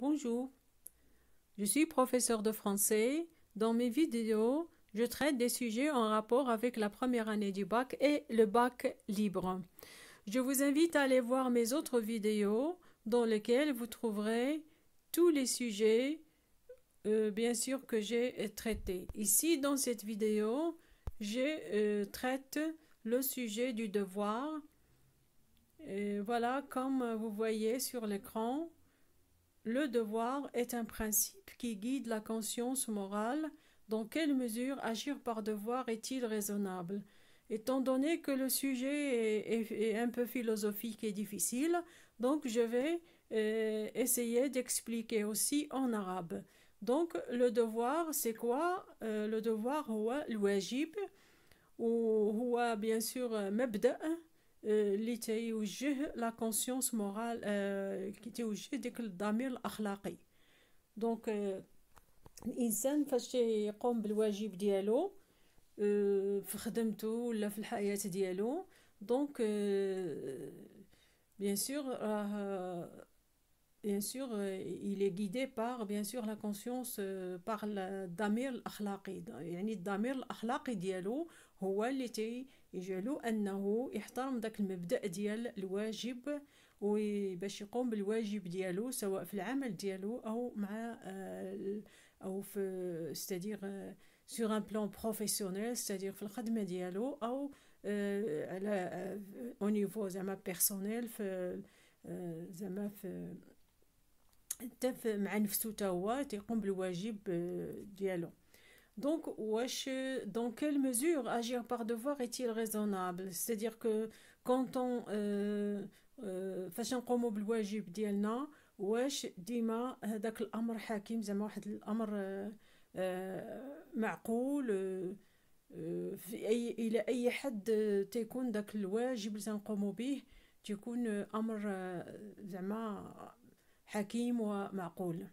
Bonjour, je suis professeur de français. Dans mes vidéos, je traite des sujets en rapport avec la première année du bac et le bac libre. Je vous invite à aller voir mes autres vidéos dans lesquelles vous trouverez tous les sujets, euh, bien sûr, que j'ai euh, traités. Ici, dans cette vidéo, je euh, traite le sujet du devoir. voilà, comme vous voyez sur l'écran, le devoir est un principe qui guide la conscience morale. Dans quelle mesure agir par devoir est-il raisonnable Étant donné que le sujet est, un peu philosophique et difficile, donc je vais euh, essayer d'expliquer aussi en arabe. Donc le devoir, c'est quoi euh, Le devoir, ou l'ouajib, ou bien sûr, euh, اللي تيوجه لا كونسيونس مورال كي تيوجه ديك الضمير الاخلاقي دونك الانسان فاش بالواجب ديالو ولا في الحياه ديالو bien sûr bien sûr il est guidé par bien sûr la conscience par الضمير الاخلاقي يعني الضمير الاخلاقي ديالو هو اللي تي يجعلوا انه يحترم ذاك المبدا ديال الواجب باش يقوم بالواجب ديالو سواء في العمل ديالو او مع آه، او في ستادير سور ان بلان بروفيسيونيل ستادير في الخدمه ديالو او آه، على او آه، نيفو زعما بيرسونيل في زعما في حتى مع نفسو تا هو تيقوم بالواجب ديالو Donc, dans quelle mesure agir par devoir est-il raisonnable C'est-à-dire que quand on euh, euh, fait comme le wajib dielna, wesh dima hadak l'amr hakim zama wahed l'amr euh, ma'koul il a ayi had tekoun dak l'wajib zan komo bih tekoun amr zama hakim wa ma'koul. Euh,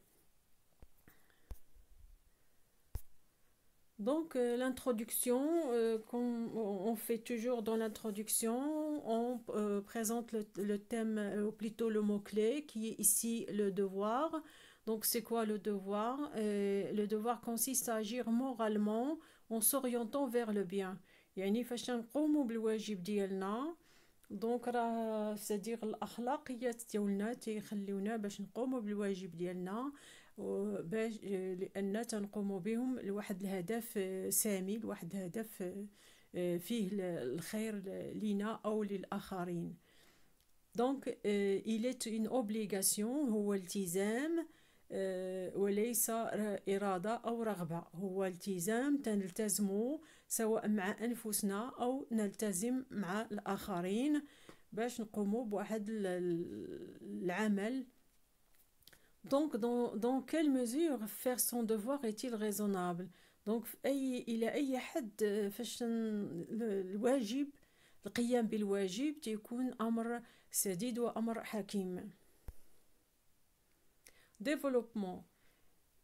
Donc euh, l'introduction, euh, qu'on on fait toujours dans l'introduction, on euh, présente le, thème, ou plutôt le mot-clé, qui est ici le devoir. Donc c'est quoi le devoir Le devoir consiste à agir moralement en s'orientant vers le bien. باش لان تنقوموا بهم لواحد الهدف آه، سامي لواحد الهدف آه، آه، فيه الخير لينا او للاخرين دونك il اون obligation هو التزام وليس إرادة أو رغبة هو التزام تنلتزم سواء مع أنفسنا أو نلتزم مع الآخرين باش نقوموا بواحد العمل Donc, dans, quelle mesure faire son devoir est-il raisonnable Donc, il a un euh, Développement.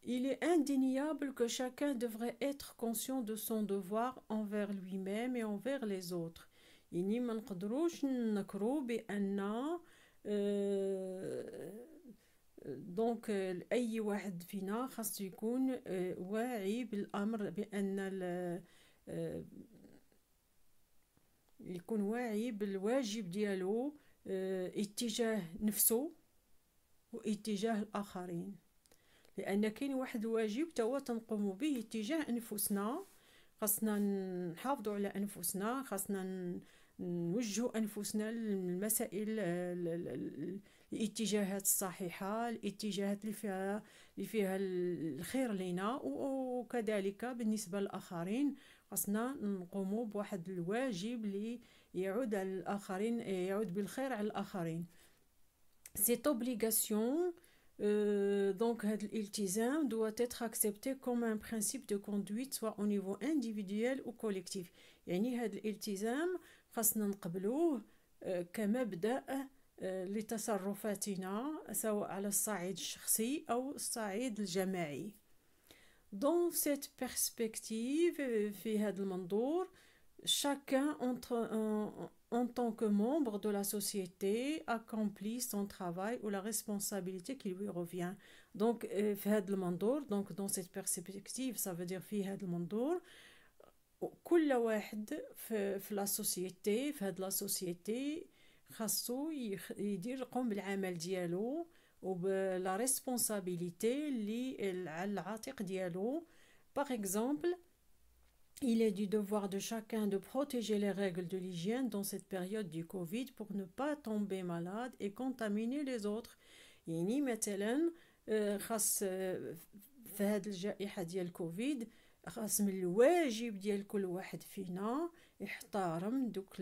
Il est indéniable que chacun devrait être conscient de son devoir envers lui-même et envers les autres. de دونك euh, اي واحد فينا خاصو يكون آه، واعي بالامر بان آه، يكون واعي بالواجب ديالو آه، اتجاه نفسه واتجاه الاخرين لان كاين واحد الواجب توا تنقوم به اتجاه انفسنا خاصنا نحافظوا على انفسنا خاصنا نوجه انفسنا للمسائل الاتجاهات الصحيحه الاتجاهات اللي فيها اللي فيها الخير لينا وكذلك بالنسبه للاخرين خاصنا نقوموا بواحد الواجب اللي يعود على الاخرين يعود بالخير على الاخرين سي obligation دونك euh, donc الالتزام دو تيتر اكسبتي كوم ان برينسيپ دو كوندويت soit او نيفو انديفيديوال او كوليكتيف يعني هذا الالتزام خاصنا نقبلوه euh, كمبدا لتصرفاتنا Dans cette perspective, chacun entre, en, tant que membre de la société accomplit son travail ou la responsabilité qui lui revient. Donc, euh, في donc dans cette perspective, ça veut dire que la société, في la société, خاصو يدير يقوم بالعمل ديالو وبلا ريسبونسابيليتي اللي على العاتق ديالو باغ اكزومبل Il est du devoir de chacun de protéger les règles de l'hygiène dans cette période du Covid pour ne pas tomber malade et contaminer les autres. يعني مثلا خاص في هذه الجائحة ديال كوفيد خاص من الواجب ديال كل واحد فينا يحترم دوك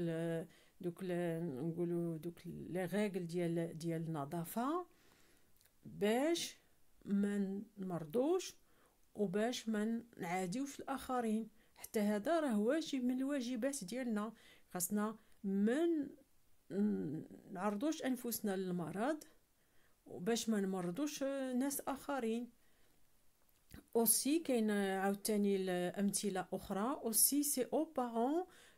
دوك نقولوا دوك لي ريغل ديال ديال النظافه باش ما نمرضوش وباش ما نعاديوش الاخرين حتى هذا راه واجب من الواجبات ديالنا خاصنا من نعرضوش انفسنا للمرض وباش ما نمرضوش ناس اخرين اوسي كاين عاوتاني امثله اخرى اوسي سي او بارون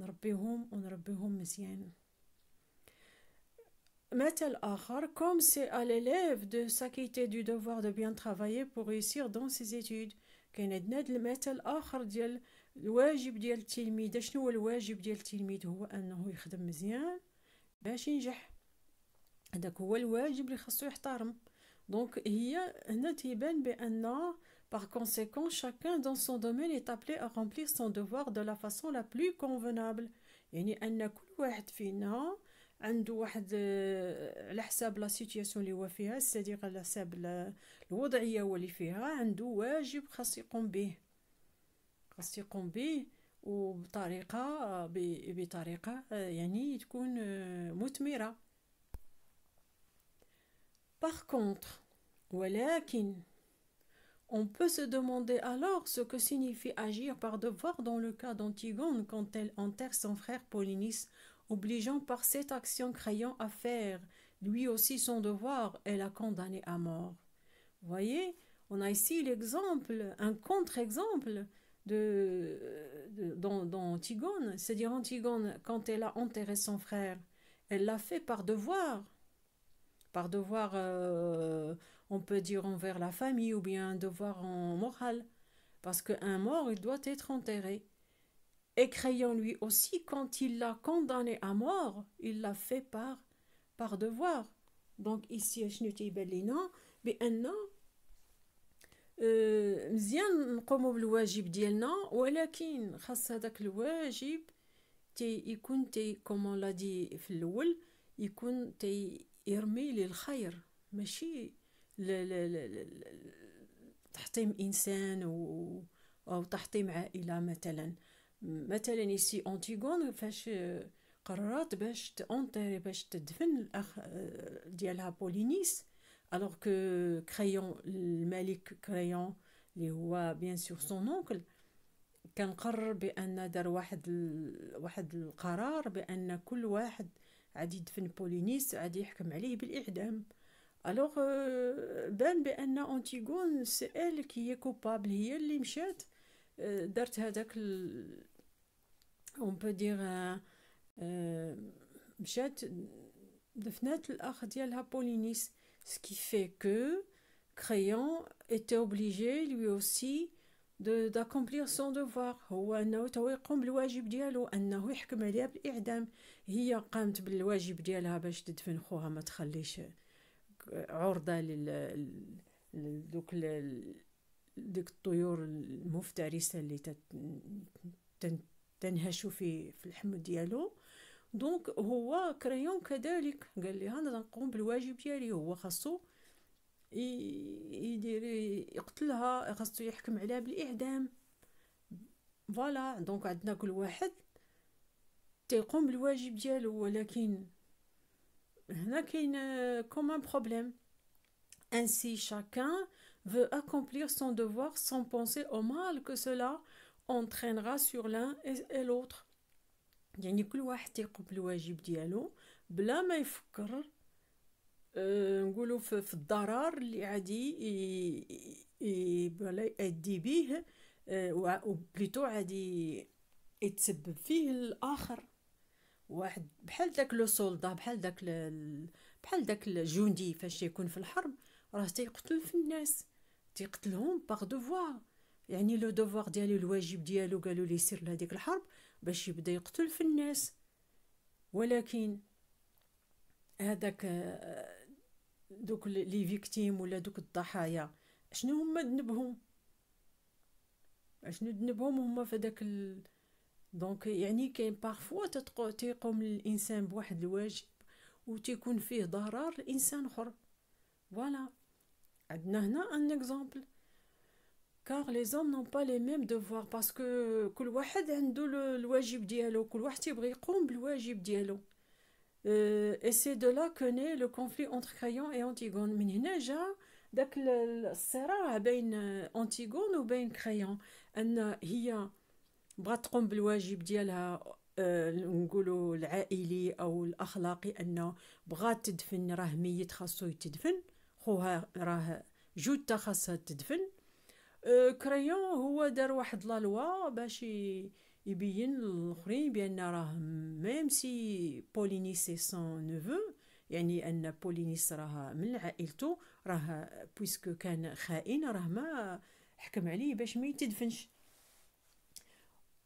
نربيهم ونربيهم مزيان مثل آخر كوم سي à l'élève de s'acquitter du devoir de bien travailler pour réussir dans ses كاين عندنا المثل آخر ديال الواجب ديال التلميذ شنو هو الواجب ديال التلميذ هو أنه يخدم مزيان باش ينجح هذاك هو الواجب اللي خاصو يحترم دونك هي هنا تيبان بأن Par conséquent, chacun dans son domaine est appelé à remplir son devoir de la façon la plus convenable. يعني أن كل واحد فينا عنده واحد على حساب لا سيتياسيون اللي هو فيها الصديق على حساب الوضعية اللي فيها عنده واجب خاص يقوم به خاص يقوم به وبطريقة بطريقة يعني تكون مثمرة Par contre, ولكن On peut se demander alors ce que signifie agir par devoir dans le cas d'Antigone quand elle enterre son frère Polynice, obligeant par cette action Crayon à faire lui aussi son devoir et la condamner à mort. Voyez, on a ici l'exemple, un contre-exemple de, dans, Antigone. C'est-à-dire Antigone, quand elle a enterré son frère, elle l'a fait par devoir, par devoir euh, on peut dire envers la famille ou bien un devoir en morale, parce qu'un mort, il doit être enterré. Et Crayon, lui aussi, quand il l'a condamné à mort, il l'a fait par, par devoir. Donc ici, je ne mais un بأن مزيان نقوموا بالواجب ديالنا ولكن خاص هذاك الواجب تي يكون تي كومون لا دي في الاول يكون تي يرمي للخير ماشي تحطيم انسان و او تحطيم عائله مثلا مثلا سي انتيغون فاش قررت باش تونتري باش تدفن الاخ ديالها بولينيس الوغ كو كريون الملك كريون اللي هو بيان سور سون اونكل كان قرر بان دار واحد ال... واحد القرار بان كل واحد عاد يدفن بولينيس عادي يحكم عليه بالاعدام الوغ بان euh, بان انتيغون سي ال كي هي كوبابل هي اللي مشات آه، دارت هذاك اون بو دير مشات دفنات الاخ ديالها بولينيس سكي في كو كريون était اوبليجي lui اوسي دو de, سون devoir هو انه تو يقوم بالواجب ديالو انه يحكم عليها بالاعدام هي قامت بالواجب ديالها باش تدفن خوها ما تخليش عرضة لل دوك ديك الطيور المفترسة اللي تنهش في في الحمل ديالو دونك هو كريون كذلك قال لي انا نقوم بالواجب ديالي هو خاصو يدير يقتلها خاصو يحكم عليها بالاعدام فوالا دونك عندنا كل واحد تيقوم بالواجب ديالو ولكن Euh, comme un problème. Ainsi, chacun veut accomplir son devoir sans penser au mal que cela entraînera sur l'un et, l'autre. يعني كل واحد ديالو بلا يتسبب فيه واحد بحال داك لو سولدا بحال داك بحال داك الجندي فاش يكون في الحرب راه تيقتل في الناس تيقتلهم باغ دوفوار يعني لو دوفوار ديالو الواجب ديالو قالوا ليه سير لهذيك الحرب باش يبدا يقتل في الناس ولكن هذاك دوك لي فيكتيم ولا دوك الضحايا شنو هما ذنبهم شنو ذنبهم هما في داك ال... دونك يعني كاين بارفوا تيقوم الانسان بواحد الواجب وتيكون فيه ضرر لانسان اخر فوالا عندنا هنا ان اكزومبل car les hommes n'ont pas les mêmes devoirs parce كل واحد عنده الواجب ديالو كل واحد تيبغي يقوم بالواجب ديالو euh, et c'est de là que naît le conflit entre Créon et Antigone من هنا جا داك الصراع بين أنتيغون وبين كريون ان هي بغات تقوم بالواجب ديالها آه، نقولوا العائلي او الاخلاقي انه بغات تدفن راه ميت خاصو يتدفن خوها راه جوتها خاصها تدفن آه، كريون هو دار واحد لا لوا باش يبين للاخرين بان راه ميم سي سي سون نوفو يعني ان بولينيس راه من عائلته راه بويسكو كان خائن راه ما حكم عليه باش ما يتدفنش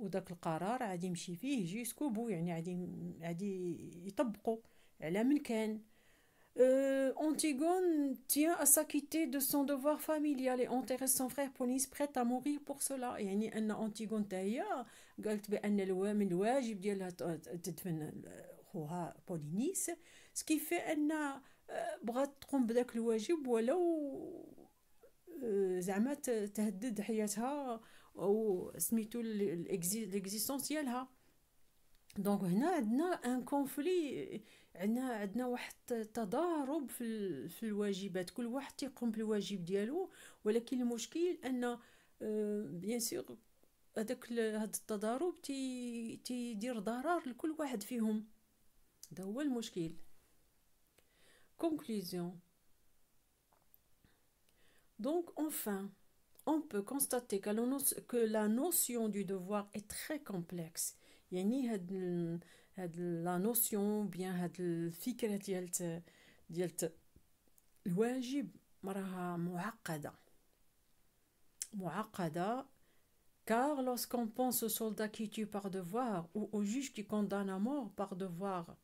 وداك القرار غادي يمشي فيه جيسكو بو يعني غادي غادي يطبقوا على من كان Euh, Antigone tient à s'acquitter de son devoir familial et enterrer son frère Ponis prête à mourir pour cela يعني أن أنتيغون تاهي قالت بأن من الواجب ديالها تدفن خوها بولينيس سكي في أن بغات تقوم بداك الواجب ولو زعما تهدد حياتها او سميتو ديالها دونك هنا عندنا ان كونفلي عندنا عندنا واحد التضارب في, ال... في الواجبات كل واحد تيقوم بالواجب ديالو ولكن المشكل ان بيان آه، سور هذاك هذا التضارب تي تيدير ضرر لكل واحد فيهم هذا هو المشكل كونكلوزيون دونك اونفان on peut constater que la, notion, du devoir est très complexe. La notion, bien هاد la نوسيون est هاد car lorsqu'on pense au soldat qui tue par devoir ou au juge qui condamne à mort par devoir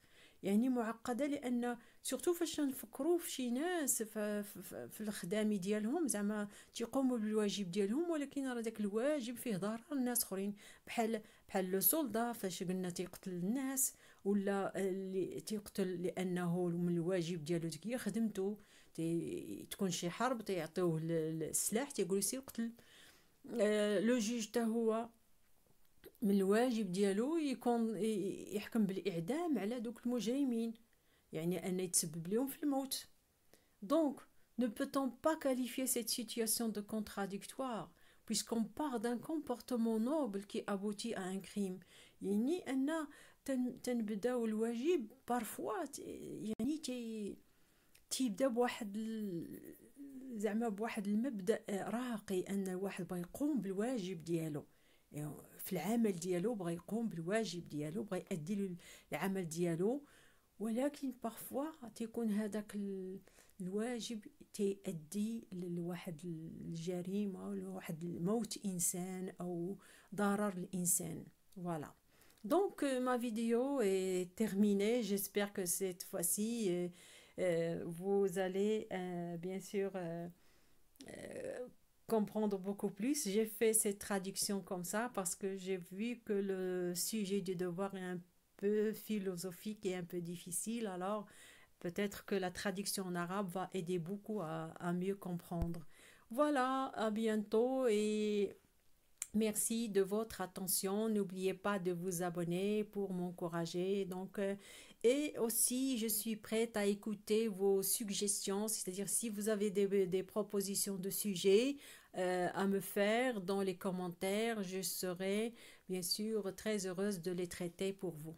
يعني معقده لان سورتو فاش نفكروا في شي ناس في, في, في ديالهم زعما تيقوموا بالواجب ديالهم ولكن راه داك الواجب فيه ضرر الناس اخرين بحال بحال لو سولدا فاش قلنا تيقتل الناس ولا اللي تيقتل لانه من الواجب ديالو ديك هي خدمته تكون شي حرب تيعطيوه السلاح تيقولوا سير قتل آه، لو جوج هو من الواجب ديالو يكون يحكم بالاعدام على دوك المجرمين يعني ان يتسبب لهم في الموت دونك ne peut-on pas qualifier cette situation de contradictoire puisqu'on part d'un comportement noble qui aboutit à un crime يعني ان تنبداو الواجب بارفوا يعني تي تيبدا بواحد زعما بواحد المبدا راقي ان الواحد بغا يقوم بالواجب ديالو يعني في العمل ديالو بغى يقوم بالواجب ديالو بغى يأدي العمل ديالو ولكن بارفوا تيكون هذاك الواجب تيؤدي لواحد الجريمه لواحد موت انسان او ضرر الانسان فوالا دونك ما فيديو اي تيرميني جيسبر كو سيت فواسي ci euh, vous allez euh, bien sûr euh, euh, comprendre beaucoup plus. J'ai fait cette traduction comme ça parce que j'ai vu que le sujet du devoir est un peu philosophique et un peu difficile. Alors, peut-être que la traduction en arabe va aider beaucoup à, mieux comprendre. Voilà, à bientôt et merci de votre attention. N'oubliez pas de vous abonner pour m'encourager. Donc, euh, et aussi, je suis prête à écouter vos suggestions, c'est-à-dire si vous avez des, propositions de sujets euh, à me faire dans les commentaires, je serai bien sûr très heureuse de les traiter pour vous.